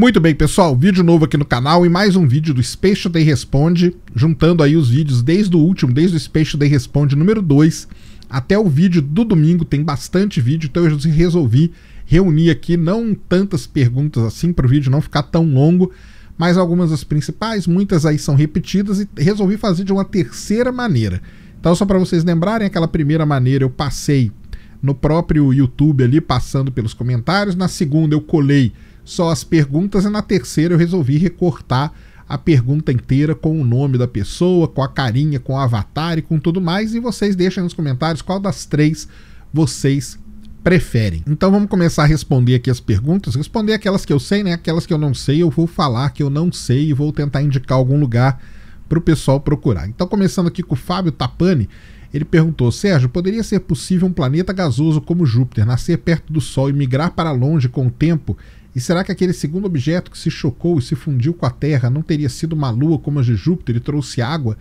Muito bem, pessoal, vídeo novo aqui no canal e mais um vídeo do Space Day Responde, juntando aí os vídeos desde o último, desde o Space Day Responde número 2 até o vídeo do domingo, tem bastante vídeo, então eu resolvi reunir aqui não tantas perguntas assim para o vídeo não ficar tão longo, mas algumas das principais, muitas aí são repetidas e resolvi fazer de uma terceira maneira. Então só para vocês lembrarem, aquela primeira maneira eu passei no próprio YouTube ali, passando pelos comentários, na segunda eu colei só as perguntas, e na terceira eu resolvi recortar a pergunta inteira com o nome da pessoa, com a carinha, com o avatar e com tudo mais. E vocês deixem nos comentários qual das três vocês preferem. Então vamos começar a responder aqui as perguntas. Responder aquelas que eu sei, né? Aquelas que eu não sei, eu vou falar que eu não sei e vou tentar indicar algum lugar para o pessoal procurar. Então começando aqui com o Fábio Tapani. Ele perguntou: Sérgio, poderia ser possível um planeta gasoso como Júpiter nascer perto do Sol e migrar para longe com o tempo e será que aquele segundo objeto que se chocou e se fundiu com a Terra não teria sido uma lua como a de Júpiter e trouxe água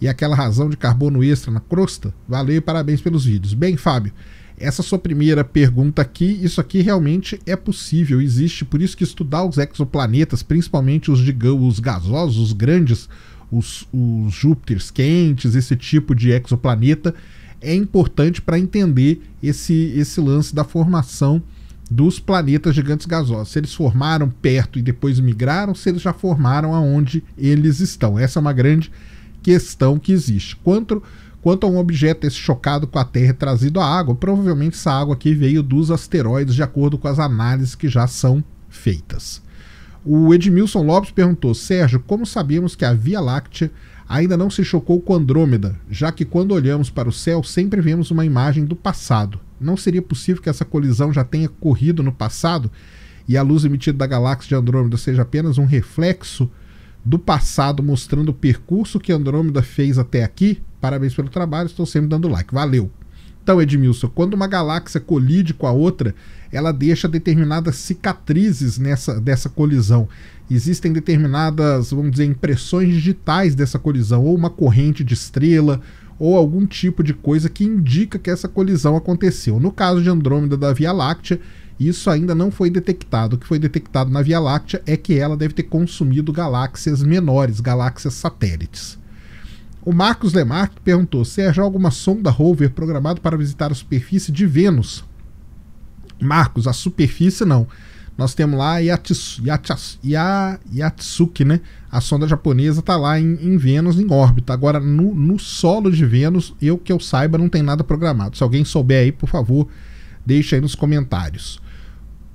e aquela razão de carbono extra na crosta? Valeu e parabéns pelos vídeos. Bem, Fábio, essa sua primeira pergunta aqui, isso aqui realmente é possível, existe, por isso que estudar os exoplanetas, principalmente os, digamos, os gasosos, os grandes, os, os Júpiters quentes, esse tipo de exoplaneta, é importante para entender esse, esse lance da formação dos planetas gigantes gasosos. Se eles formaram perto e depois migraram, se eles já formaram aonde eles estão. Essa é uma grande questão que existe. Quanto, quanto a um objeto esse chocado com a Terra e trazido à água, provavelmente essa água aqui veio dos asteroides, de acordo com as análises que já são feitas. O Edmilson Lopes perguntou: Sérgio, como sabemos que a Via Láctea ainda não se chocou com Andrômeda, já que quando olhamos para o céu sempre vemos uma imagem do passado? Não seria possível que essa colisão já tenha ocorrido no passado e a luz emitida da galáxia de Andrômeda seja apenas um reflexo do passado mostrando o percurso que Andrômeda fez até aqui? Parabéns pelo trabalho, estou sempre dando like. Valeu! Então, Edmilson, quando uma galáxia colide com a outra, ela deixa determinadas cicatrizes nessa dessa colisão. Existem determinadas, vamos dizer, impressões digitais dessa colisão, ou uma corrente de estrela, ou algum tipo de coisa que indica que essa colisão aconteceu. No caso de Andrômeda da Via Láctea, isso ainda não foi detectado. O que foi detectado na Via Láctea é que ela deve ter consumido galáxias menores, galáxias satélites. O Marcos Lemarque perguntou se é já alguma sonda rover programada para visitar a superfície de Vênus. Marcos, a superfície não nós temos lá Yatsu, Yatsu, Yatsuki, né? A sonda japonesa está lá em, em, Vênus, em órbita. Agora, no, no, solo de Vênus, eu que eu saiba, não tem nada programado. Se alguém souber aí, por favor, deixa aí nos comentários.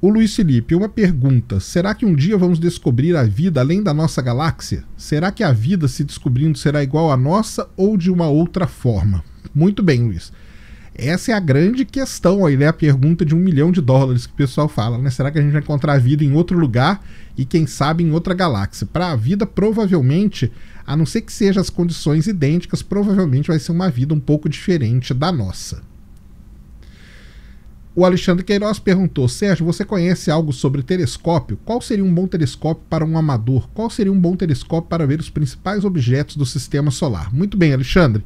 O Luiz Felipe, uma pergunta: será que um dia vamos descobrir a vida além da nossa galáxia? Será que a vida se descobrindo será igual à nossa ou de uma outra forma? Muito bem, Luiz. Essa é a grande questão aí, né? A pergunta de um milhão de dólares que o pessoal fala, né? Será que a gente vai encontrar a vida em outro lugar e quem sabe em outra galáxia? Para a vida, provavelmente, a não ser que sejam as condições idênticas, provavelmente vai ser uma vida um pouco diferente da nossa. O Alexandre Queiroz perguntou: Sérgio, você conhece algo sobre telescópio? Qual seria um bom telescópio para um amador? Qual seria um bom telescópio para ver os principais objetos do sistema solar? Muito bem, Alexandre.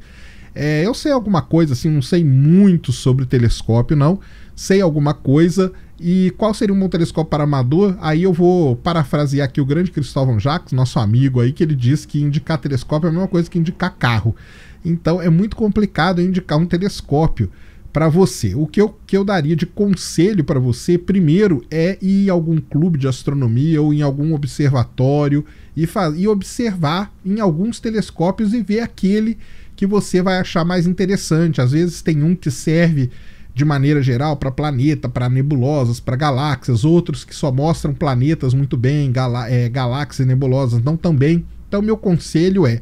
É, eu sei alguma coisa, assim, não sei muito sobre telescópio, não. Sei alguma coisa. E qual seria um bom telescópio para amador? Aí eu vou parafrasear aqui o grande Cristóvão Jacques, nosso amigo aí, que ele diz que indicar telescópio é a mesma coisa que indicar carro. Então é muito complicado indicar um telescópio para você. O que eu, que eu daria de conselho para você, primeiro, é ir em algum clube de astronomia ou em algum observatório e, e observar em alguns telescópios e ver aquele que você vai achar mais interessante. Às vezes tem um que serve de maneira geral para planeta, para nebulosas, para galáxias, outros que só mostram planetas muito bem, galá é, galáxias e nebulosas não tão bem. Então, meu conselho é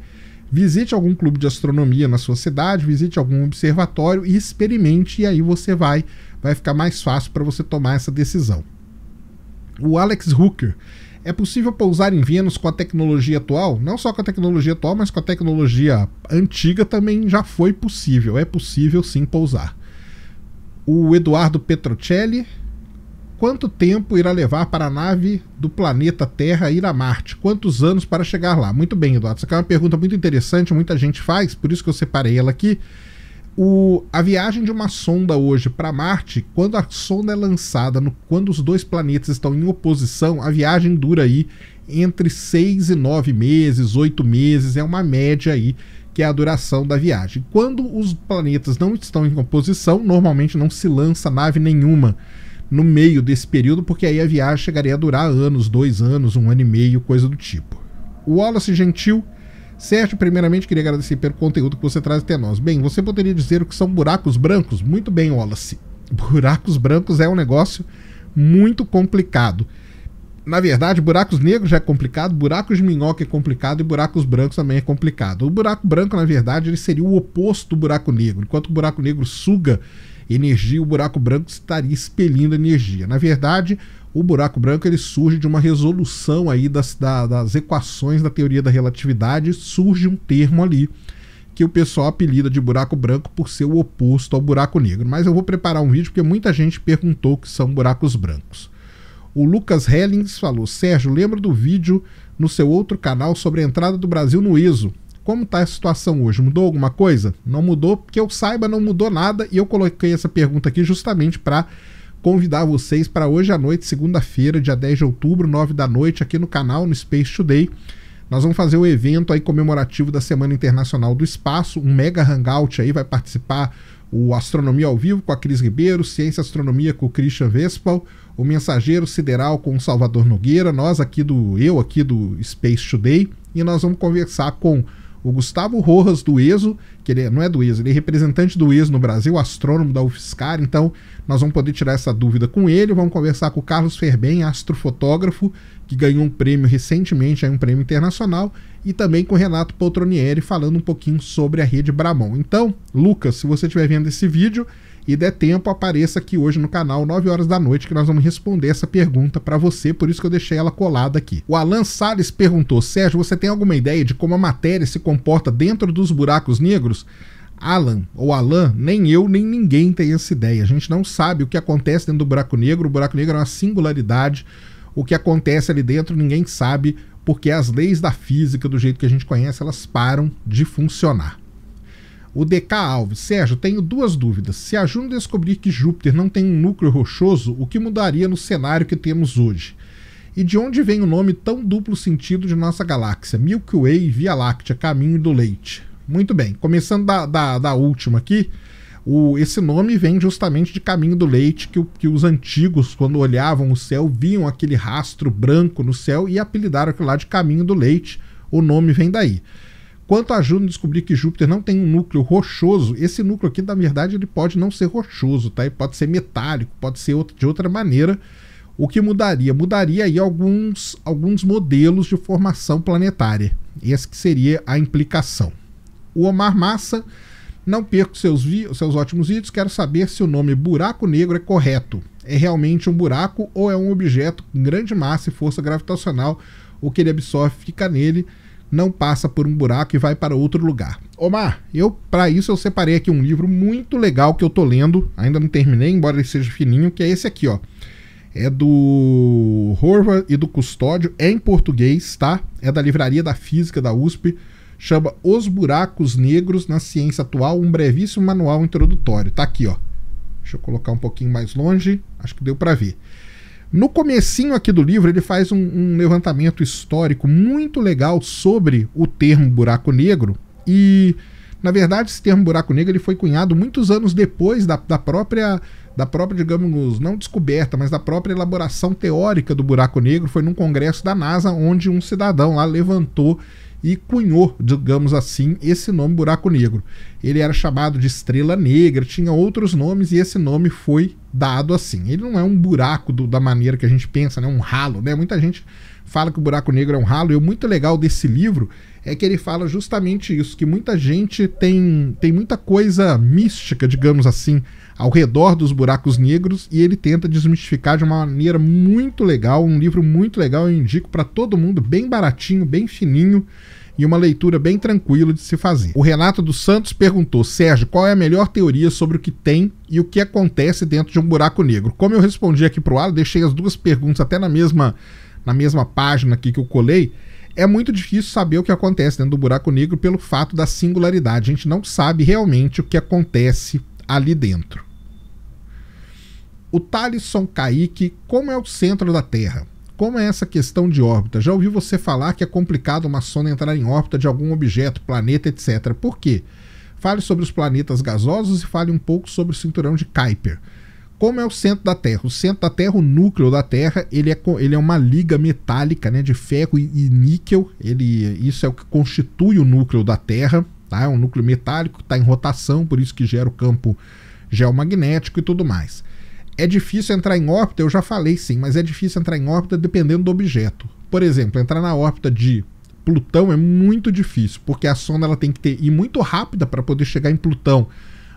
visite algum clube de astronomia na sua cidade, visite algum observatório e experimente, e aí você vai, vai ficar mais fácil para você tomar essa decisão. O Alex Hooker, é possível pousar em Vênus com a tecnologia atual? Não só com a tecnologia atual, mas com a tecnologia antiga também já foi possível. É possível sim pousar. O Eduardo Petrocelli. Quanto tempo irá levar para a nave do planeta Terra ir a Marte? Quantos anos para chegar lá? Muito bem, Eduardo. Essa aqui é uma pergunta muito interessante, muita gente faz, por isso que eu separei ela aqui o, a viagem de uma sonda hoje para Marte, quando a sonda é lançada, no, quando os dois planetas estão em oposição, a viagem dura aí entre 6 e 9 meses, 8 meses, é uma média aí que é a duração da viagem. Quando os planetas não estão em oposição, normalmente não se lança nave nenhuma no meio desse período, porque aí a viagem chegaria a durar anos, dois anos, um ano e meio, coisa do tipo. O Wallace Gentil Sérgio, primeiramente queria agradecer pelo conteúdo que você traz até nós. Bem, você poderia dizer o que são buracos brancos? Muito bem, Wallace. Buracos brancos é um negócio muito complicado. Na verdade, buracos negros já é complicado, buracos de minhoca é complicado e buracos brancos também é complicado. O buraco branco, na verdade, ele seria o oposto do buraco negro. Enquanto o buraco negro suga energia, o buraco branco estaria expelindo energia. Na verdade, o buraco branco ele surge de uma resolução aí das, da, das equações da teoria da relatividade, surge um termo ali que o pessoal apelida de buraco branco por ser o oposto ao buraco negro. Mas eu vou preparar um vídeo porque muita gente perguntou o que são buracos brancos. O Lucas Hellings falou: Sérgio, lembra do vídeo no seu outro canal sobre a entrada do Brasil no ISO? Como está a situação hoje? Mudou alguma coisa? Não mudou, porque eu saiba, não mudou nada e eu coloquei essa pergunta aqui justamente para convidar vocês para hoje à noite, segunda-feira, dia 10 de outubro, 9 da noite, aqui no canal, no Space Today. Nós vamos fazer o evento aí comemorativo da Semana Internacional do Espaço, um mega hangout aí, vai participar o Astronomia ao Vivo com a Cris Ribeiro, Ciência e Astronomia com o Christian Vespal, o Mensageiro Sideral com o Salvador Nogueira, nós aqui do, eu aqui do Space Today, e nós vamos conversar com o Gustavo Rojas do ESO, que ele é, não é do ESO, ele é representante do ESO no Brasil, astrônomo da UFSCar, então nós vamos poder tirar essa dúvida com ele. Vamos conversar com o Carlos Ferbem, astrofotógrafo, que ganhou um prêmio recentemente, é um prêmio internacional, e também com o Renato Poltronieri, falando um pouquinho sobre a rede Bramon. Então, Lucas, se você estiver vendo esse vídeo e der tempo, apareça aqui hoje no canal, 9 horas da noite, que nós vamos responder essa pergunta para você, por isso que eu deixei ela colada aqui. O Alan Salles perguntou: Sérgio, você tem alguma ideia de como a matéria se comporta dentro dos buracos negros? Alan ou Alan, nem eu, nem ninguém tem essa ideia. A gente não sabe o que acontece dentro do buraco negro. O buraco negro é uma singularidade. O que acontece ali dentro, ninguém sabe, porque as leis da física, do jeito que a gente conhece, elas param de funcionar. O DK Alves, Sérgio, tenho duas dúvidas. Se a Juno descobrir que Júpiter não tem um núcleo rochoso, o que mudaria no cenário que temos hoje? E de onde vem o nome tão duplo sentido de nossa galáxia, Milky Way Via Láctea, Caminho do Leite? Muito bem. Começando da, da, da última aqui. O, esse nome vem justamente de caminho do leite, que, que, os antigos, quando olhavam o céu, viam aquele rastro branco no céu e apelidaram aquilo lá de caminho do leite. O nome vem daí. Quanto a Juno descobrir que Júpiter não tem um núcleo rochoso, esse núcleo aqui, na verdade, ele pode não ser rochoso, tá? Ele pode ser metálico, pode ser de outra maneira. O que mudaria? Mudaria aí alguns, alguns modelos de formação planetária. Essa que seria a implicação. O Omar Massa, não perco seus, seus ótimos vídeos, quero saber se o nome buraco negro é correto. É realmente um buraco ou é um objeto com grande massa e força gravitacional? O que ele absorve fica nele, não passa por um buraco e vai para outro lugar. Omar, eu para isso eu separei aqui um livro muito legal que eu tô lendo, ainda não terminei, embora ele seja fininho, que é esse aqui, ó é do Horvath e do Custódio, é em português, tá? É da Livraria da Física da USP chama Os Buracos Negros na Ciência Atual, um brevíssimo manual introdutório. Tá aqui, ó. Deixa eu colocar um pouquinho mais longe, acho que deu para ver. No comecinho aqui do livro, ele faz um, um, levantamento histórico muito legal sobre o termo buraco negro e, na verdade, esse termo buraco negro ele foi cunhado muitos anos depois da, da própria, da própria, digamos, não descoberta, mas da própria elaboração teórica do buraco negro. Foi num congresso da NASA onde um cidadão lá levantou e cunhou, digamos assim, esse nome buraco negro. Ele era chamado de estrela negra, tinha outros nomes e esse nome foi dado assim. Ele não é um buraco do, da maneira que a gente pensa, né? Um ralo, né? Muita gente fala que o buraco negro é um ralo. E o muito legal desse livro é que ele fala justamente isso, que muita gente tem, tem muita coisa mística, digamos assim, ao redor dos buracos negros e ele tenta desmistificar de uma maneira muito legal, um livro muito legal, eu indico para todo mundo, bem baratinho, bem fininho e uma leitura bem tranquila de se fazer. O Renato dos Santos perguntou: Sérgio, qual é a melhor teoria sobre o que tem e o que acontece dentro de um buraco negro? Como eu respondi aqui para o Alan, deixei as duas perguntas até na mesma na mesma página aqui que eu colei, é muito difícil saber o que acontece dentro do buraco negro pelo fato da singularidade. A gente não sabe realmente o que acontece ali dentro. O Talisson Kaique, como é o centro da Terra? Como é essa questão de órbita? Já ouvi você falar que é complicado uma sonda entrar em órbita de algum objeto, planeta, etc. Por quê? Fale sobre os planetas gasosos e fale um pouco sobre o cinturão de Kuiper como é o centro da Terra? O centro da Terra, o núcleo da Terra, ele é, ele é uma liga metálica né, de ferro e, e níquel. Ele, isso é o que constitui o núcleo da Terra. Tá? É um núcleo metálico que está em rotação, por isso que gera o campo geomagnético e tudo mais. É difícil entrar em órbita, eu já falei sim, mas é difícil entrar em órbita dependendo do objeto. Por exemplo, entrar na órbita de Plutão é muito difícil, porque a sonda ela tem que ter ir muito rápida para poder chegar em Plutão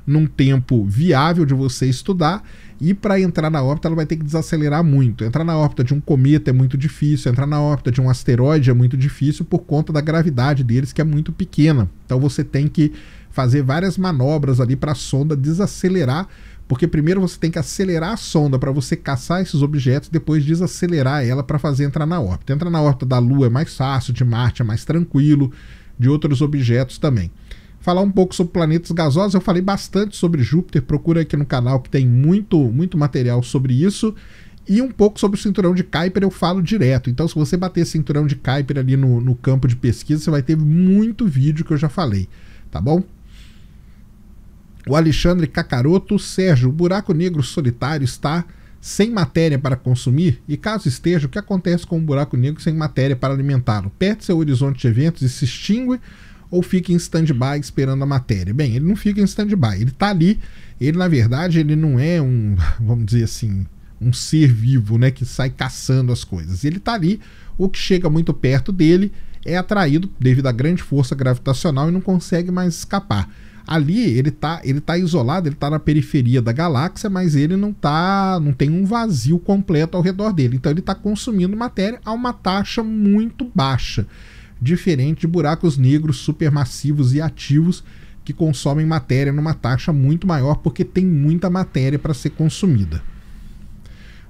num tempo viável de você estudar. E para entrar na órbita, ela vai ter que desacelerar muito. Entrar na órbita de um cometa é muito difícil, entrar na órbita de um asteroide é muito difícil por conta da gravidade deles, que é muito pequena. Então você tem que fazer várias manobras ali para a sonda desacelerar, porque primeiro você tem que acelerar a sonda para você caçar esses objetos, depois desacelerar ela para fazer entrar na órbita. Entrar na órbita da Lua é mais fácil, de Marte é mais tranquilo, de outros objetos também falar um pouco sobre planetas gasosos. Eu falei bastante sobre Júpiter, procura aqui no canal que tem muito, muito material sobre isso. E um pouco sobre o cinturão de Kuiper eu falo direto. Então, se você bater cinturão de Kuiper ali no, no campo de pesquisa, você vai ter muito vídeo que eu já falei, tá bom? O Alexandre Cacaroto, Sérgio, o buraco negro solitário está sem matéria para consumir? E caso esteja, o que acontece com um buraco negro sem matéria para alimentá-lo? Perde seu horizonte de eventos e se extingue ou fica em stand-by esperando a matéria? Bem, ele não fica em stand-by, ele está ali. Ele, na verdade, ele não é um, vamos dizer assim, um ser vivo, né, que sai caçando as coisas. Ele está ali, o que chega muito perto dele é atraído devido à grande força gravitacional e não consegue mais escapar. Ali ele está ele tá isolado, ele está na periferia da galáxia, mas ele não tá, não tem um vazio completo ao redor dele. Então ele está consumindo matéria a uma taxa muito baixa diferente de buracos negros supermassivos e ativos que consomem matéria numa taxa muito maior porque tem muita matéria para ser consumida.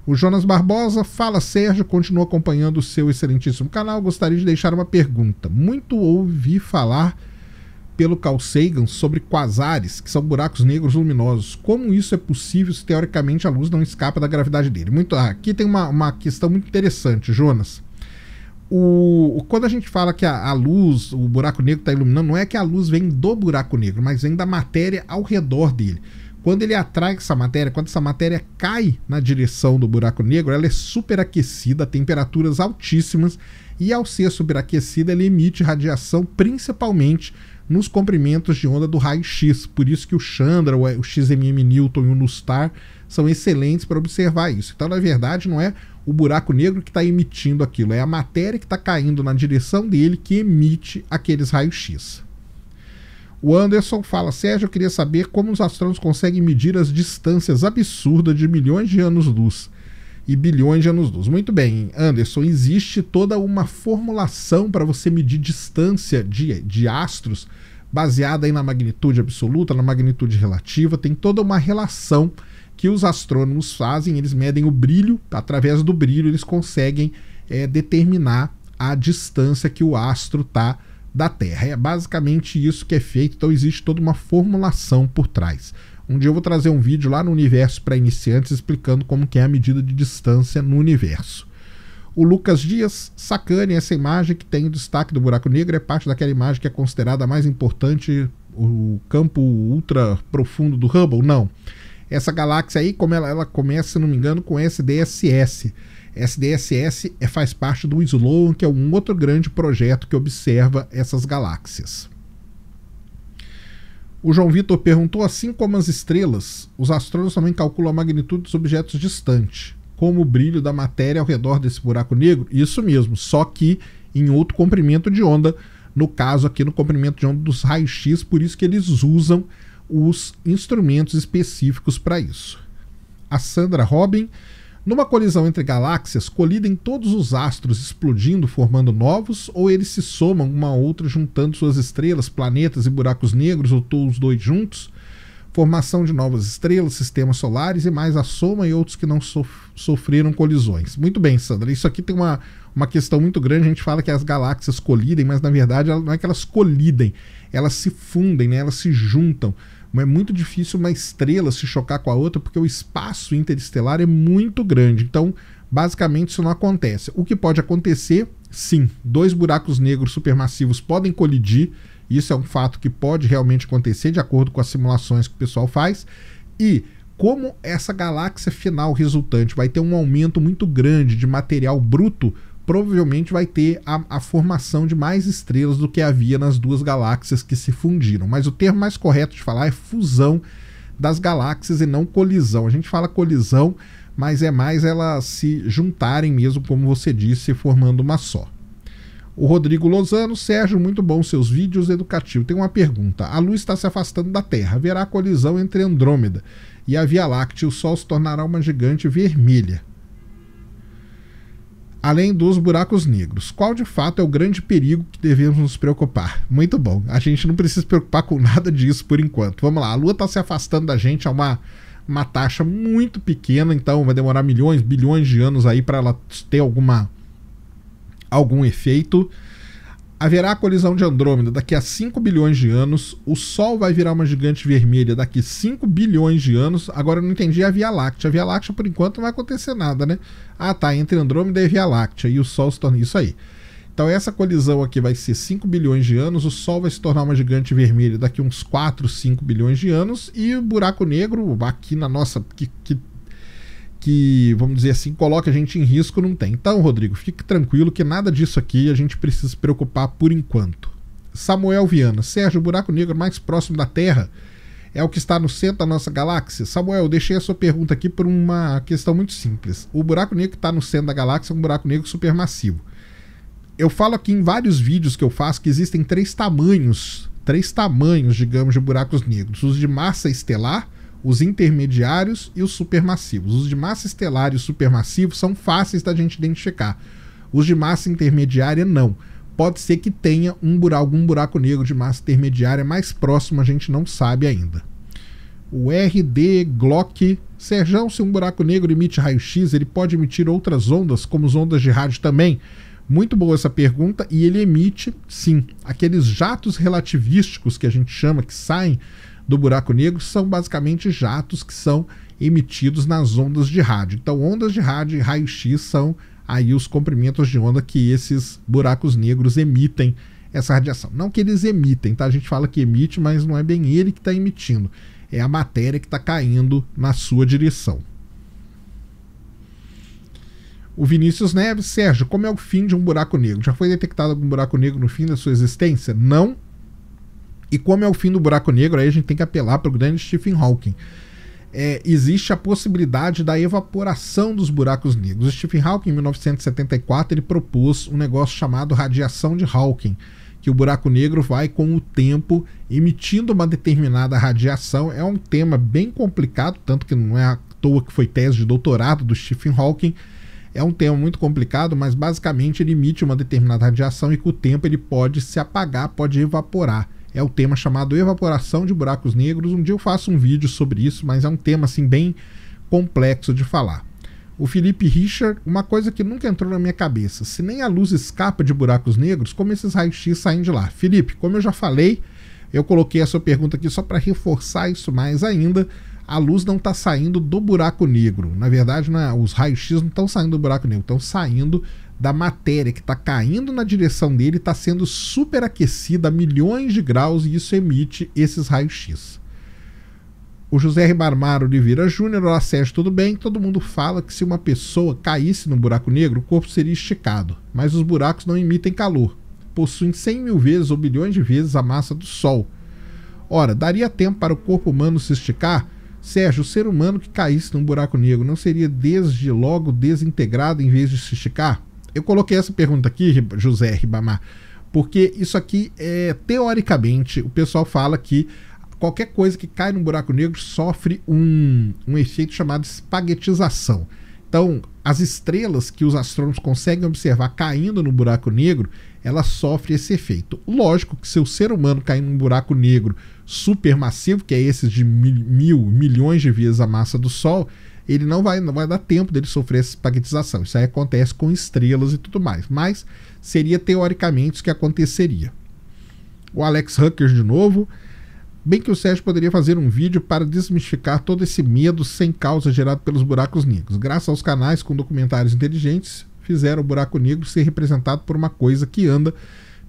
O Jonas Barbosa fala, Sérgio, continua acompanhando o seu excelentíssimo canal. Gostaria de deixar uma pergunta. Muito ouvi falar pelo Carl Sagan sobre quasares, que são buracos negros luminosos. Como isso é possível se teoricamente a luz não escapa da gravidade dele? Muito, ah, aqui tem uma, uma questão muito interessante, Jonas o, quando a gente fala que a, a luz, o buraco negro está iluminando, não é que a luz vem do buraco negro, mas vem da matéria ao redor dele. Quando ele atrai essa matéria, quando essa matéria cai na direção do buraco negro, ela é superaquecida, temperaturas altíssimas, e ao ser superaquecida, ela emite radiação principalmente nos comprimentos de onda do raio-x. Por isso que o Chandra, o XMM Newton e o Nustar são excelentes para observar isso. Então, na verdade, não é o buraco negro que está emitindo aquilo, é a matéria que está caindo na direção dele que emite aqueles raios-x. O Anderson fala: Sérgio, eu queria saber como os astrônomos conseguem medir as distâncias absurdas de milhões de anos-luz e bilhões de anos-luz. Muito bem, Anderson, existe toda uma formulação para você medir distância de, de astros baseada aí na magnitude absoluta, na magnitude relativa, tem toda uma relação que os astrônomos fazem, eles medem o brilho, através do brilho eles conseguem é, determinar a distância que o astro está da Terra. É basicamente isso que é feito, então existe toda uma formulação por trás. Um dia eu vou trazer um vídeo lá no universo para iniciantes explicando como que é a medida de distância no universo. O Lucas Dias, sacane essa imagem que tem o destaque do buraco negro, é parte daquela imagem que é considerada a mais importante, o campo ultra profundo do Hubble? Não. Essa galáxia aí, como ela, ela começa, se não me engano, com SDSS. SDSS é, faz parte do SLOAN, que é um outro grande projeto que observa essas galáxias. O João Vitor perguntou: assim como as estrelas, os astrônomos também calculam a magnitude dos objetos distantes, como o brilho da matéria ao redor desse buraco negro? Isso mesmo, só que em outro comprimento de onda, no caso aqui no comprimento de onda dos raios-x, por isso que eles usam os instrumentos específicos para isso. A Sandra Robin numa colisão entre galáxias, colidem todos os astros, explodindo, formando novos, ou eles se somam uma a outra, juntando suas estrelas, planetas e buracos negros, ou os dois juntos, formação de novas estrelas, sistemas solares e mais a soma e outros que não sofreram colisões. Muito bem, Sandra. Isso aqui tem uma, uma questão muito grande. A gente fala que as galáxias colidem, mas na verdade não é que elas colidem, elas se fundem, né? elas se juntam. Mas é muito difícil uma estrela se chocar com a outra, porque o espaço interestelar é muito grande. Então, basicamente, isso não acontece. O que pode acontecer, sim, dois buracos negros supermassivos podem colidir. Isso é um fato que pode realmente acontecer, de acordo com as simulações que o pessoal faz. E como essa galáxia final resultante vai ter um aumento muito grande de material bruto provavelmente vai ter a, a, formação de mais estrelas do que havia nas duas galáxias que se fundiram. Mas o termo mais correto de falar é fusão das galáxias e não colisão. A gente fala colisão, mas é mais elas se juntarem mesmo, como você disse, formando uma só. O Rodrigo Lozano, Sérgio, muito bom seus vídeos educativos. Tem uma pergunta. A luz está se afastando da Terra. Haverá colisão entre Andrômeda e a Via Láctea. O Sol se tornará uma gigante vermelha além dos buracos negros. Qual de fato é o grande perigo que devemos nos preocupar? Muito bom, a gente não precisa se preocupar com nada disso por enquanto. Vamos lá, a Lua está se afastando da gente a é uma, uma taxa muito pequena, então vai demorar milhões, bilhões de anos aí para ela ter alguma algum efeito. Haverá a colisão de Andrômeda daqui a 5 bilhões de anos. O Sol vai virar uma gigante vermelha daqui 5 bilhões de anos. Agora eu não entendi a Via Láctea. A Via Láctea, por enquanto, não vai acontecer nada, né? Ah, tá. Entre Andrômeda e Via Láctea. E o Sol se torna. Isso aí. Então, essa colisão aqui vai ser 5 bilhões de anos. O Sol vai se tornar uma gigante vermelha daqui uns 4, 5 bilhões de anos. E o buraco negro, aqui na nossa. Que, que que, vamos dizer assim, coloca a gente em risco, não tem. Então, Rodrigo, fique tranquilo que nada disso aqui a gente precisa se preocupar por enquanto. Samuel Viana, Sérgio, o buraco negro mais próximo da Terra é o que está no centro da nossa galáxia? Samuel, deixei a sua pergunta aqui por uma questão muito simples. O buraco negro que está no centro da galáxia é um buraco negro supermassivo. Eu falo aqui em vários vídeos que eu faço que existem três tamanhos, três tamanhos, digamos, de buracos negros: os de massa estelar, os intermediários e os supermassivos. Os de massa estelar e os supermassivos são fáceis da gente identificar. Os de massa intermediária não. Pode ser que tenha um buraco, algum buraco negro de massa intermediária mais próximo, a gente não sabe ainda. O RD Glock. Serjão, se um buraco negro emite raio-x, ele pode emitir outras ondas, como as ondas de rádio também? Muito boa essa pergunta, e ele emite, sim, aqueles jatos relativísticos que a gente chama, que saem do buraco negro são basicamente jatos que são emitidos nas ondas de rádio. Então, ondas de rádio e raio-x são aí os comprimentos de onda que esses buracos negros emitem essa radiação. Não que eles emitem, tá? A gente fala que emite, mas não é bem ele que está emitindo. É a matéria que está caindo na sua direção. O Vinícius Neves, Sérgio, como é o fim de um buraco negro? Já foi detectado algum buraco negro no fim da sua existência? Não, e como é o fim do buraco negro, aí a gente tem que apelar para o grande Stephen Hawking. É, existe a possibilidade da evaporação dos buracos negros. O Stephen Hawking, em 1974, ele propôs um negócio chamado radiação de Hawking, que o buraco negro vai com o tempo emitindo uma determinada radiação. É um tema bem complicado, tanto que não é à toa que foi tese de doutorado do Stephen Hawking. É um tema muito complicado, mas basicamente ele emite uma determinada radiação e com o tempo ele pode se apagar, pode evaporar é o tema chamado Evaporação de Buracos Negros. Um dia eu faço um vídeo sobre isso, mas é um tema assim bem complexo de falar. O Felipe Richard, uma coisa que nunca entrou na minha cabeça: se nem a luz escapa de buracos negros, como esses raios-x saem de lá? Felipe, como eu já falei, eu coloquei a sua pergunta aqui só para reforçar isso mais ainda. A luz não está saindo do buraco negro. Na verdade, é, os raios-x não estão saindo do buraco negro, estão saindo da matéria que está caindo na direção dele está sendo superaquecida a milhões de graus e isso emite esses raios-x. O José Ribarmar Oliveira Júnior, olá Sérgio, tudo bem? Todo mundo fala que se uma pessoa caísse no buraco negro, o corpo seria esticado, mas os buracos não emitem calor. Possuem 100 mil vezes ou bilhões de vezes a massa do Sol. Ora, daria tempo para o corpo humano se esticar? Sérgio, o ser humano que caísse num buraco negro não seria desde logo desintegrado em vez de se esticar? Eu coloquei essa pergunta aqui, José Ribamar, porque isso aqui é teoricamente o pessoal fala que qualquer coisa que cai no buraco negro sofre um, um efeito chamado espaguetização. Então, as estrelas que os astrônomos conseguem observar caindo no buraco negro, ela sofre esse efeito. Lógico que se o ser humano cair num buraco negro supermassivo, que é esses de mil milhões de vezes a massa do Sol, ele não vai, não vai dar tempo dele sofrer essa espaguetização. Isso aí acontece com estrelas e tudo mais. Mas seria teoricamente o que aconteceria. O Alex Hucker de novo. Bem que o Sérgio poderia fazer um vídeo para desmistificar todo esse medo sem causa gerado pelos buracos negros. Graças aos canais com documentários inteligentes, fizeram o buraco negro ser representado por uma coisa que anda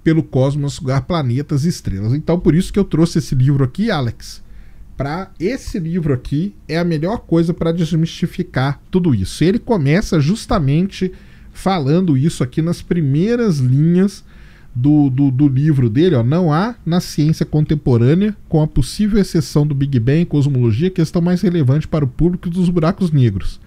pelo cosmos sugar planetas e estrelas. Então, por isso que eu trouxe esse livro aqui, Alex, para esse livro aqui é a melhor coisa para desmistificar tudo isso. Ele começa justamente falando isso aqui nas primeiras linhas do, do, do, livro dele, ó, não há na ciência contemporânea, com a possível exceção do Big Bang e cosmologia, questão mais relevante para o público dos buracos negros.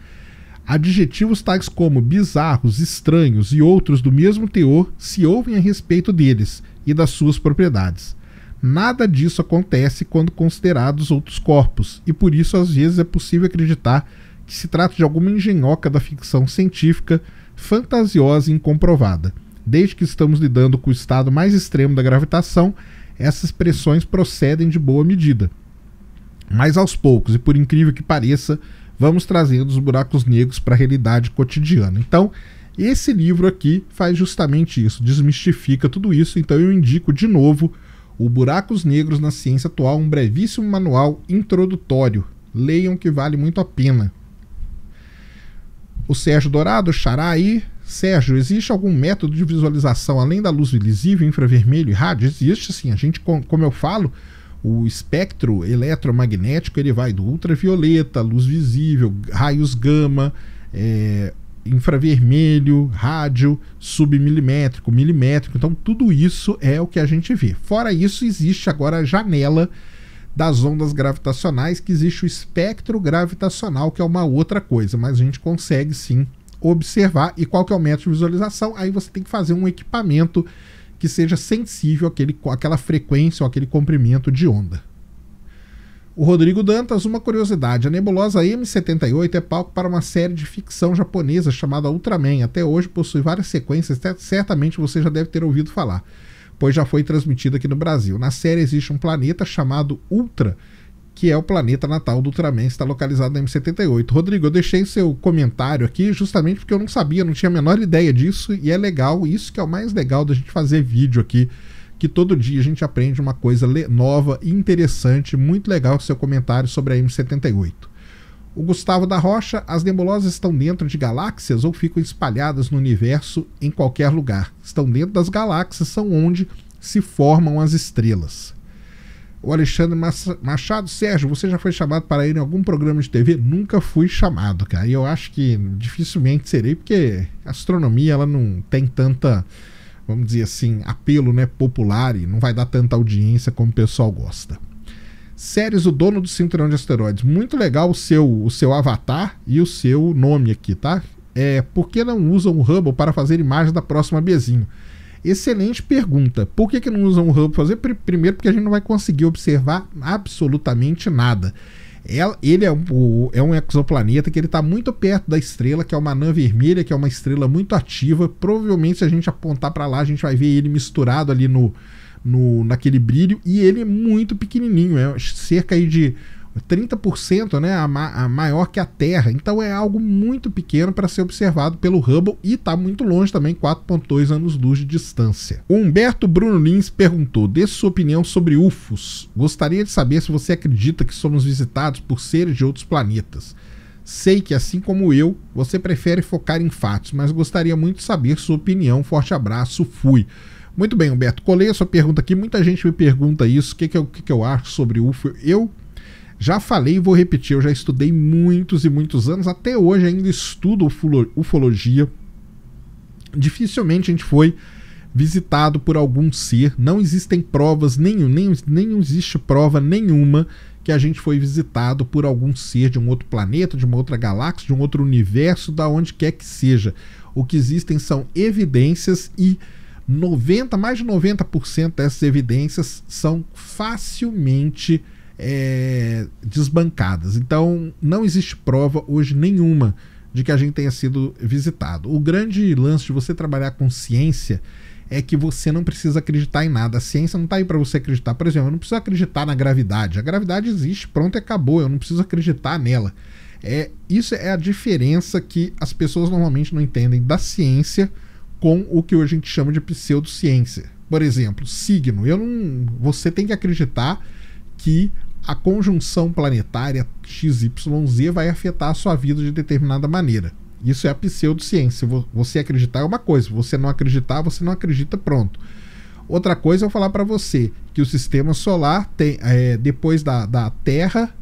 Adjetivos tais como bizarros, estranhos e outros do mesmo teor se ouvem a respeito deles e das suas propriedades. Nada disso acontece quando considerados outros corpos, e por isso às vezes é possível acreditar que se trata de alguma engenhoca da ficção científica, fantasiosa e incomprovada. Desde que estamos lidando com o estado mais extremo da gravitação, essas pressões procedem de boa medida. Mas aos poucos, e por incrível que pareça, vamos trazendo os buracos negros para a realidade cotidiana. Então, esse livro aqui faz justamente isso, desmistifica tudo isso. Então, eu indico de novo o Buracos Negros na Ciência Atual, um brevíssimo manual introdutório. Leiam que vale muito a pena. O Sérgio Dourado, Xará aí. Sérgio, existe algum método de visualização além da luz visível, infravermelho e rádio? Existe sim. A gente, como eu falo, o espectro eletromagnético ele vai do ultravioleta, luz visível, raios gama, é, infravermelho, rádio, submilimétrico, milimétrico. Então, tudo isso é o que a gente vê. Fora isso, existe agora a janela das ondas gravitacionais, que existe o espectro gravitacional, que é uma outra coisa, mas a gente consegue sim observar. E qual que é o método de visualização? Aí você tem que fazer um equipamento que seja sensível àquele, àquela frequência ou aquele comprimento de onda. O Rodrigo Dantas, uma curiosidade: a nebulosa M78 é palco para uma série de ficção japonesa chamada Ultraman. Até hoje possui várias sequências, certamente você já deve ter ouvido falar, pois já foi transmitida aqui no Brasil. Na série existe um planeta chamado Ultra, que é o planeta natal do Ultraman, está localizado na M78. Rodrigo, eu deixei seu comentário aqui justamente porque eu não sabia, não tinha a menor ideia disso, e é legal, isso que é o mais legal da gente fazer vídeo aqui que todo dia a gente aprende uma coisa nova, e interessante, muito legal seu comentário sobre a M78. O Gustavo da Rocha, as nebulosas estão dentro de galáxias ou ficam espalhadas no universo em qualquer lugar? Estão dentro das galáxias, são onde se formam as estrelas. O Alexandre Machado, Sérgio, você já foi chamado para ir em algum programa de TV? Nunca fui chamado, cara. E eu acho que dificilmente serei, porque a astronomia ela não tem tanta vamos dizer assim, apelo né, popular e não vai dar tanta audiência como o pessoal gosta. Séries O Dono do Cinturão de Asteroides. Muito legal o seu, o seu avatar e o seu nome aqui, tá? É, por que não usam o Hubble para fazer imagem da próxima Bzinho? Excelente pergunta. Por que, que não usam o Hubble para fazer? Primeiro, porque a gente não vai conseguir observar absolutamente nada. É, ele é um, é um exoplaneta que ele está muito perto da estrela, que é uma anã vermelha, que é uma estrela muito ativa. Provavelmente, se a gente apontar para lá, a gente vai ver ele misturado ali no, no naquele brilho. E ele é muito pequenininho, é cerca aí de 30% né, a, ma a maior que a Terra. Então é algo muito pequeno para ser observado pelo Hubble e está muito longe também, 4,2 anos-luz de distância. O Humberto Bruno Lins perguntou: dê sua opinião sobre UFOs. Gostaria de saber se você acredita que somos visitados por seres de outros planetas. Sei que, assim como eu, você prefere focar em fatos, mas gostaria muito de saber sua opinião. Forte abraço, fui. Muito bem, Humberto, colei a sua pergunta aqui. Muita gente me pergunta isso, o que, que, eu, que, que eu acho sobre UFO. Eu já falei e vou repetir, eu já estudei muitos e muitos anos, até hoje ainda estudo ufologia. Dificilmente a gente foi visitado por algum ser, não existem provas nenhum, nem, nem existe prova nenhuma que a gente foi visitado por algum ser de um outro planeta, de uma outra galáxia, de um outro universo, da onde quer que seja. O que existem são evidências e 90, mais de 90% dessas evidências são facilmente é, desbancadas. Então, não existe prova hoje nenhuma de que a gente tenha sido visitado. O grande lance de você trabalhar com ciência é que você não precisa acreditar em nada. A ciência não está aí para você acreditar. Por exemplo, eu não preciso acreditar na gravidade. A gravidade existe, pronto, acabou. Eu não preciso acreditar nela. É, isso é a diferença que as pessoas normalmente não entendem da ciência com o que hoje a gente chama de pseudociência. Por exemplo, signo. Eu não, você tem que acreditar que a conjunção planetária XYZ vai afetar a sua vida de determinada maneira. Isso é a pseudociência. Você acreditar é uma coisa, você não acreditar, você não acredita, pronto. Outra coisa é eu falar para você que o sistema solar tem, é, depois da, da Terra,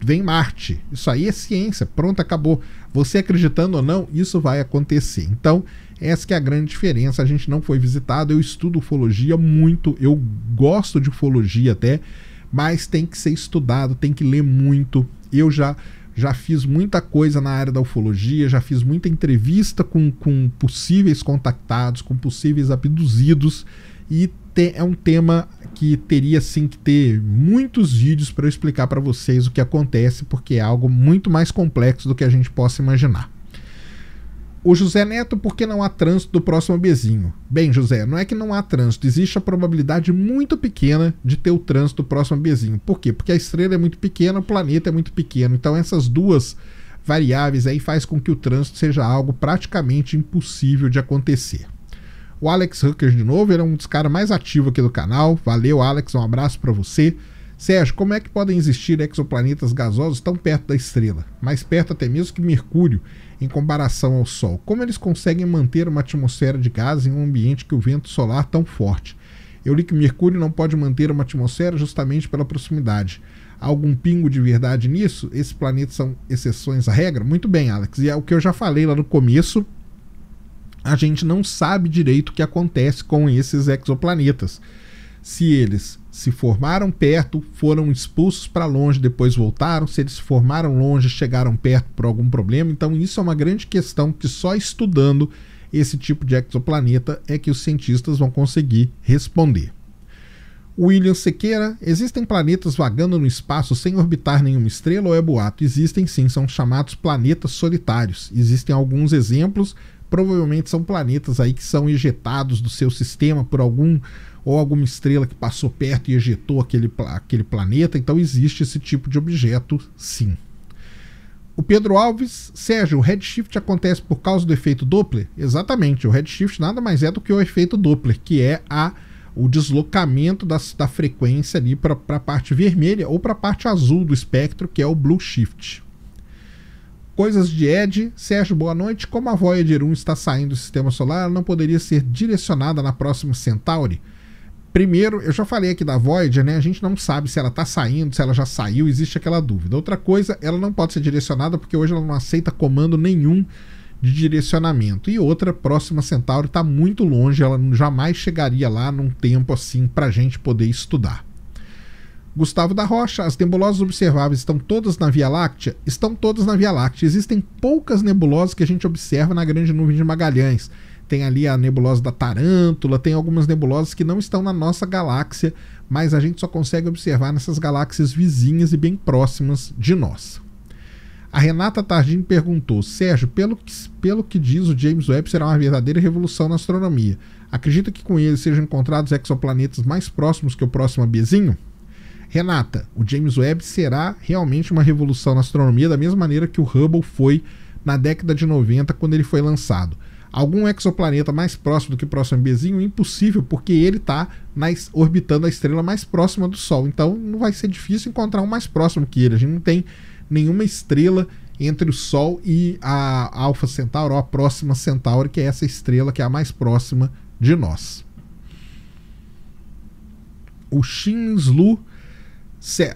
vem Marte. Isso aí é ciência, pronto, acabou. Você acreditando ou não, isso vai acontecer. Então, essa é a grande diferença. A gente não foi visitado, eu estudo ufologia muito, eu gosto de ufologia até mas tem que ser estudado, tem que ler muito. Eu já já fiz muita coisa na área da ufologia, já fiz muita entrevista com, com possíveis contactados, com possíveis abduzidos, e te, é um tema que teria sim que ter muitos vídeos para explicar para vocês o que acontece, porque é algo muito mais complexo do que a gente possa imaginar. O José Neto, por que não há trânsito do próximo Bezinho? Bem, José, não é que não há trânsito, existe a probabilidade muito pequena de ter o trânsito do próximo Bezinho. Por quê? Porque a estrela é muito pequena, o planeta é muito pequeno. Então essas duas variáveis aí faz com que o trânsito seja algo praticamente impossível de acontecer. O Alex Huckers de novo, ele é um dos caras mais ativos aqui do canal. Valeu, Alex, um abraço para você. Sérgio, como é que podem existir exoplanetas gasosos tão perto da estrela? Mais perto até mesmo que Mercúrio em comparação ao Sol? Como eles conseguem manter uma atmosfera de gás em um ambiente que o vento solar tão forte? Eu li que Mercúrio não pode manter uma atmosfera justamente pela proximidade. Há algum pingo de verdade nisso? Esses planetas são exceções à regra? Muito bem, Alex. E é o que eu já falei lá no começo. A gente não sabe direito o que acontece com esses exoplanetas se eles se formaram perto, foram expulsos para longe, depois voltaram, se eles se formaram longe, chegaram perto por algum problema. Então, isso é uma grande questão que só estudando esse tipo de exoplaneta é que os cientistas vão conseguir responder. William Sequeira, existem planetas vagando no espaço sem orbitar nenhuma estrela ou é boato? Existem sim, são chamados planetas solitários. Existem alguns exemplos, provavelmente são planetas aí que são ejetados do seu sistema por algum ou alguma estrela que passou perto e ejetou aquele, aquele planeta. Então existe esse tipo de objeto, sim. O Pedro Alves, Sérgio, o redshift acontece por causa do efeito Doppler? Exatamente, o redshift nada mais é do que o efeito Doppler, que é a, o deslocamento da, da frequência ali para a parte vermelha ou para a parte azul do espectro, que é o blue shift. Coisas de Ed, Sérgio, boa noite. Como a Voyager 1 está saindo do sistema solar, ela não poderia ser direcionada na próxima Centauri? Primeiro, eu já falei aqui da Void, né? A gente não sabe se ela tá saindo, se ela já saiu, existe aquela dúvida. Outra coisa, ela não pode ser direcionada porque hoje ela não aceita comando nenhum de direcionamento. E outra, Próxima Centauri está muito longe, ela jamais chegaria lá num tempo assim para gente poder estudar. Gustavo da Rocha, as nebulosas observáveis estão todas na Via Láctea? Estão todas na Via Láctea. Existem poucas nebulosas que a gente observa na Grande Nuvem de Magalhães tem ali a nebulosa da Tarântula, tem algumas nebulosas que não estão na nossa galáxia, mas a gente só consegue observar nessas galáxias vizinhas e bem próximas de nós. A Renata Tardim perguntou: Sérgio, pelo que, pelo que diz o James Webb, será uma verdadeira revolução na astronomia. Acredita que com ele sejam encontrados exoplanetas mais próximos que o próximo Bzinho? Renata, o James Webb será realmente uma revolução na astronomia, da mesma maneira que o Hubble foi na década de 90, quando ele foi lançado. Algum exoplaneta mais próximo do que o próximo Bzinho? Impossível, porque ele está orbitando a estrela mais próxima do Sol. Então não vai ser difícil encontrar um mais próximo que ele. A gente não tem nenhuma estrela entre o Sol e a Alfa Centauro, ou a próxima Centauro, que é essa estrela que é a mais próxima de nós. O Shin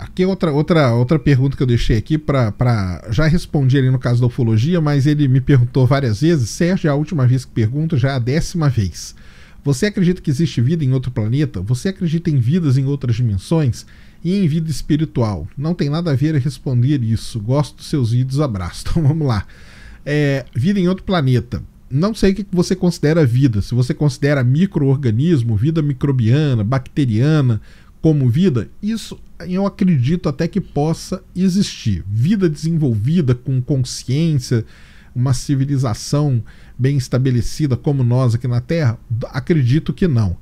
Aqui é outra, outra, outra pergunta que eu deixei aqui para já respondi ali no caso da ufologia, mas ele me perguntou várias vezes. Sérgio, é a última vez que pergunto, já é a décima vez. Você acredita que existe vida em outro planeta? Você acredita em vidas em outras dimensões? E em vida espiritual? Não tem nada a ver a responder isso. Gosto dos seus vídeos, abraço. Então vamos lá. É, vida em outro planeta. Não sei o que você considera vida. Se você considera microorganismo, vida microbiana, bacteriana como vida, isso eu acredito até que possa existir. Vida desenvolvida, com consciência, uma civilização bem estabelecida como nós aqui na Terra? Acredito que não.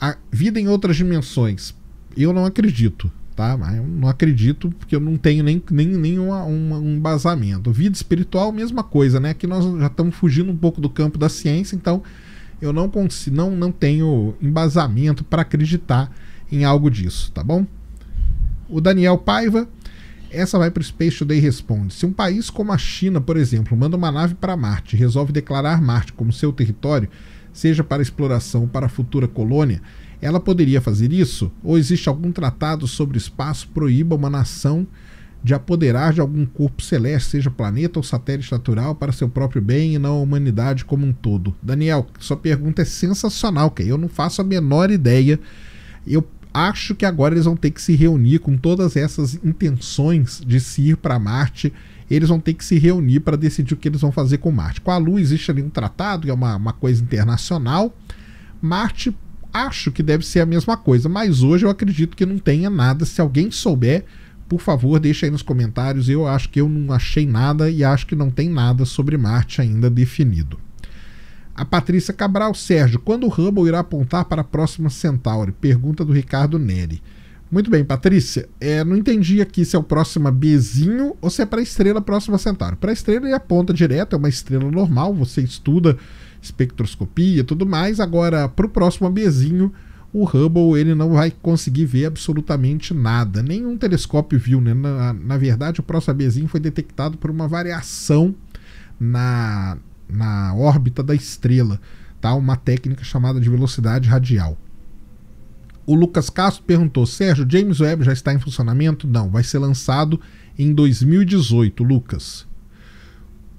A vida em outras dimensões, eu não acredito. Tá? Eu não acredito porque eu não tenho nem, nem, nem uma, uma, um embasamento. Vida espiritual, mesma coisa, né? Que nós já estamos fugindo um pouco do campo da ciência, então eu não, consigo, não, não tenho embasamento para acreditar em algo disso, tá bom? O Daniel Paiva, essa vai para o Space Today responde. Se um país como a China, por exemplo, manda uma nave para Marte e resolve declarar Marte como seu território, seja para exploração ou para futura colônia, ela poderia fazer isso? Ou existe algum tratado sobre espaço proíba uma nação de apoderar de algum corpo celeste, seja planeta ou satélite natural, para seu próprio bem e não a humanidade como um todo? Daniel, sua pergunta é sensacional, que eu não faço a menor ideia. Eu acho que agora eles vão ter que se reunir com todas essas intenções de se ir para Marte. Eles vão ter que se reunir para decidir o que eles vão fazer com Marte. Com a Lua existe ali um tratado, que é uma, uma coisa internacional. Marte, acho que deve ser a mesma coisa, mas hoje eu acredito que não tenha nada. Se alguém souber, por favor, deixa aí nos comentários. Eu acho que eu não achei nada e acho que não tem nada sobre Marte ainda definido. A Patrícia Cabral, Sérgio, quando o Hubble irá apontar para a próxima Centauri? Pergunta do Ricardo Neri. Muito bem, Patrícia. É, não entendi aqui se é o próximo Bzinho ou se é para a estrela próxima Centauri. Para a estrela ele aponta direto, é uma estrela normal, você estuda espectroscopia e tudo mais. Agora, para o próximo Bzinho, o Hubble ele não vai conseguir ver absolutamente nada. Nenhum telescópio viu, né? Na, na verdade, o próximo Bzinho foi detectado por uma variação na na órbita da estrela, tá? uma técnica chamada de velocidade radial. O Lucas Castro perguntou: Sérgio, James Webb já está em funcionamento? Não, vai ser lançado em 2018, Lucas.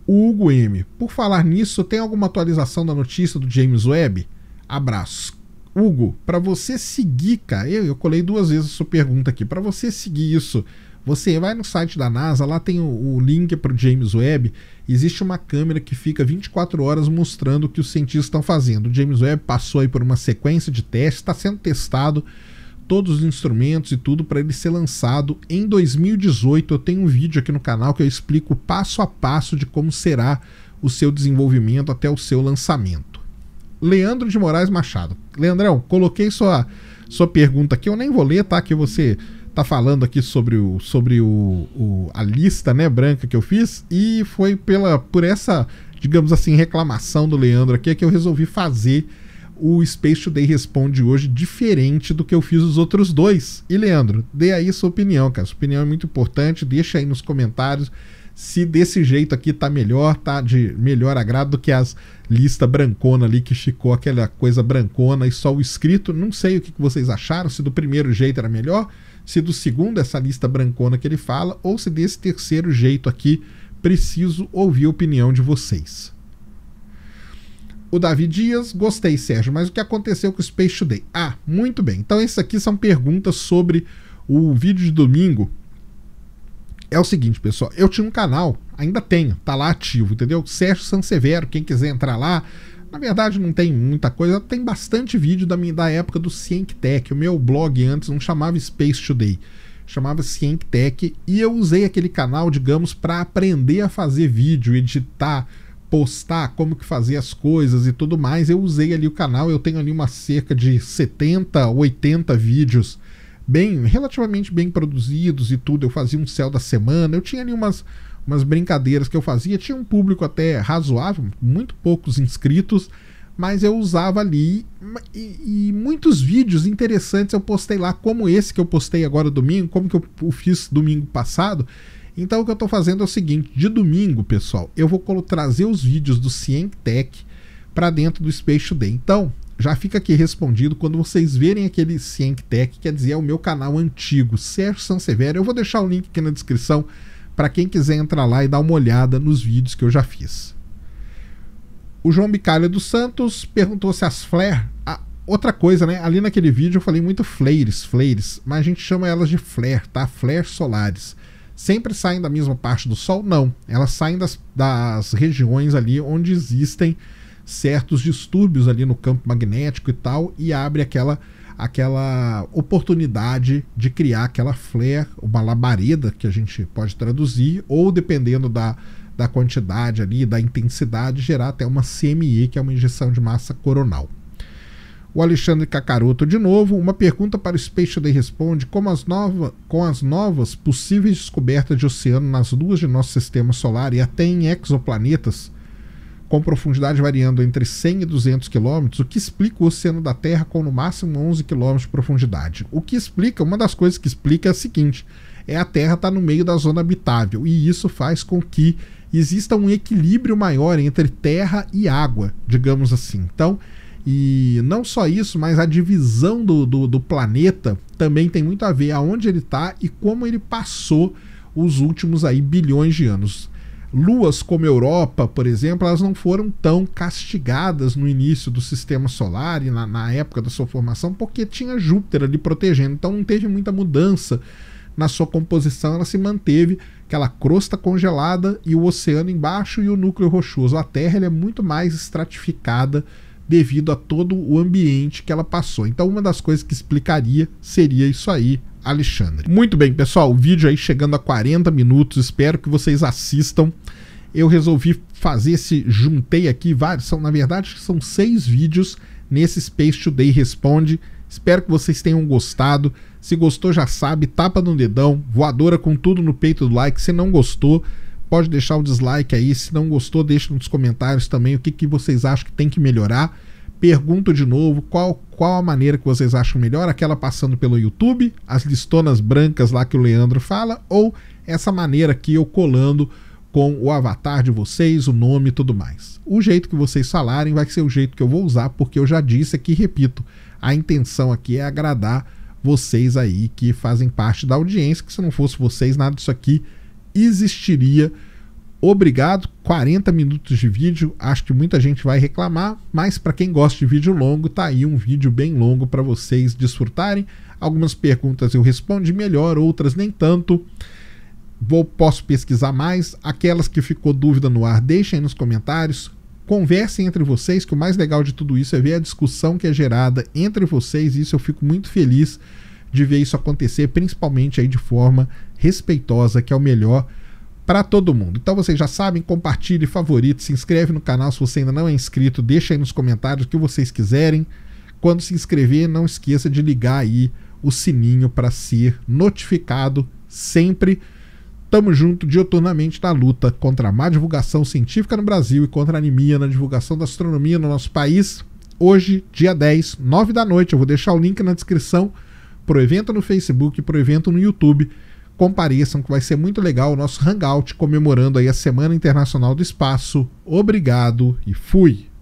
O Hugo M. Por falar nisso, tem alguma atualização da notícia do James Webb? Abraço. Hugo, para você seguir, cara, eu, eu colei duas vezes a sua pergunta aqui. Para você seguir isso você vai no site da NASA, lá tem o, o link para o James Webb. Existe uma câmera que fica 24 horas mostrando o que os cientistas estão fazendo. O James Webb passou aí por uma sequência de testes, está sendo testado todos os instrumentos e tudo para ele ser lançado em 2018. Eu tenho um vídeo aqui no canal que eu explico passo a passo de como será o seu desenvolvimento até o seu lançamento. Leandro de Moraes Machado. Leandrão, coloquei sua, sua pergunta aqui, eu nem vou ler, tá? Que você tá falando aqui sobre, o, sobre o, o, a lista né, branca que eu fiz e foi pela por essa, digamos assim, reclamação do Leandro aqui é que eu resolvi fazer o Space Today Responde hoje diferente do que eu fiz os outros dois. E Leandro, dê aí sua opinião, cara. Sua opinião é muito importante, deixa aí nos comentários se desse jeito aqui tá melhor, tá de melhor agrado do que as listas brancona ali que ficou aquela coisa brancona e só o escrito. Não sei o que vocês acharam, se do primeiro jeito era melhor se do segundo, essa lista brancona que ele fala, ou se desse terceiro jeito aqui. Preciso ouvir a opinião de vocês. O Davi Dias, gostei, Sérgio, mas o que aconteceu com o Space Today? Ah, muito bem. Então, esses aqui são perguntas sobre o vídeo de domingo é o seguinte, pessoal, eu tinha um canal, ainda tenho, tá lá ativo, entendeu? Sérgio Sansevero, quem quiser entrar lá, na verdade, não tem muita coisa, tem bastante vídeo da, minha, da época do Scientech. O meu blog antes não chamava Space Today, chamava Scientech. E eu usei aquele canal, digamos, para aprender a fazer vídeo, editar, postar, como que fazer as coisas e tudo mais. Eu usei ali o canal, eu tenho ali uma cerca de 70, 80 vídeos bem, relativamente bem produzidos e tudo. Eu fazia um céu da semana, eu tinha ali umas umas brincadeiras que eu fazia. Tinha um público até razoável, muito poucos inscritos, mas eu usava ali e, e, muitos vídeos interessantes eu postei lá, como esse que eu postei agora domingo, como que eu, eu fiz domingo passado. Então o que eu estou fazendo é o seguinte: de domingo, pessoal, eu vou trazer os vídeos do Cientech para dentro do Space Day. Então já fica aqui respondido quando vocês verem aquele Cientech, quer dizer, é o meu canal antigo, Sérgio Severo Eu vou deixar o link aqui na descrição para quem quiser entrar lá e dar uma olhada nos vídeos que eu já fiz. O João Bicalha dos Santos perguntou se as flare. outra coisa, né? Ali naquele vídeo eu falei muito flares, flares, mas a gente chama elas de flare, tá? Flares solares. Sempre saem da mesma parte do Sol? Não. Elas saem das, das regiões ali onde existem certos distúrbios ali no campo magnético e tal, e abre aquela aquela oportunidade de criar aquela flare, uma labareda que a gente pode traduzir, ou dependendo da, da quantidade ali, da intensidade, gerar até uma CME, que é uma injeção de massa coronal. O Alexandre Cacaroto de novo, uma pergunta para o Space Day responde como as nova, com as novas possíveis descobertas de oceano nas luas de nosso sistema solar e até em exoplanetas, com profundidade variando entre 100 e 200 quilômetros, o que explica o oceano da Terra com no máximo 11 quilômetros de profundidade. O que explica, uma das coisas que explica é a seguinte: é a Terra estar tá no meio da zona habitável e isso faz com que exista um equilíbrio maior entre terra e água, digamos assim. Então, e não só isso, mas a divisão do, do, do planeta também tem muito a ver aonde ele está e como ele passou os últimos aí bilhões de anos. Luas como Europa, por exemplo, elas não foram tão castigadas no início do sistema solar e na, na época da sua formação, porque tinha Júpiter ali protegendo. Então não teve muita mudança na sua composição, ela se manteve aquela crosta congelada e o oceano embaixo e o núcleo rochoso. A Terra é muito mais estratificada devido a todo o ambiente que ela passou. Então, uma das coisas que explicaria seria isso aí, Alexandre. Muito bem, pessoal, o vídeo aí chegando a 40 minutos, espero que vocês assistam. Eu resolvi fazer esse, juntei aqui vários, são, na verdade são seis vídeos nesse Space Today Responde. Espero que vocês tenham gostado. Se gostou, já sabe, tapa no dedão, voadora com tudo no peito do like. Se não gostou, pode deixar o dislike aí. Se não gostou, deixa nos comentários também o que, que vocês acham que tem que melhorar. Pergunto de novo qual, qual a maneira que vocês acham melhor, aquela passando pelo YouTube, as listonas brancas lá que o Leandro fala, ou essa maneira aqui eu colando com o avatar de vocês, o nome e tudo mais. O jeito que vocês falarem vai ser o jeito que eu vou usar, porque eu já disse aqui, repito, a intenção aqui é agradar vocês aí que fazem parte da audiência, que se não fosse vocês, nada disso aqui existiria obrigado. 40 minutos de vídeo, acho que muita gente vai reclamar, mas para quem gosta de vídeo longo, tá aí um vídeo bem longo para vocês desfrutarem. Algumas perguntas eu respondo melhor, outras nem tanto. Vou posso pesquisar mais, aquelas que ficou dúvida no ar, deixem nos comentários. Conversem entre vocês, que o mais legal de tudo isso é ver a discussão que é gerada entre vocês, e isso eu fico muito feliz de ver isso acontecer, principalmente aí de forma respeitosa, que é o melhor para todo mundo. Então vocês já sabem, compartilhe, favorite, se inscreve no canal se você ainda não é inscrito, deixa aí nos comentários o que vocês quiserem. Quando se inscrever, não esqueça de ligar aí o sininho para ser notificado sempre. Tamo junto dioturnamente na luta contra a má divulgação científica no Brasil e contra a anemia na divulgação da astronomia no nosso país. Hoje, dia 10, 9 da noite, eu vou deixar o link na descrição pro evento no Facebook, pro evento no YouTube compareçam, que vai ser muito legal o nosso Hangout comemorando aí a Semana Internacional do Espaço. Obrigado e fui!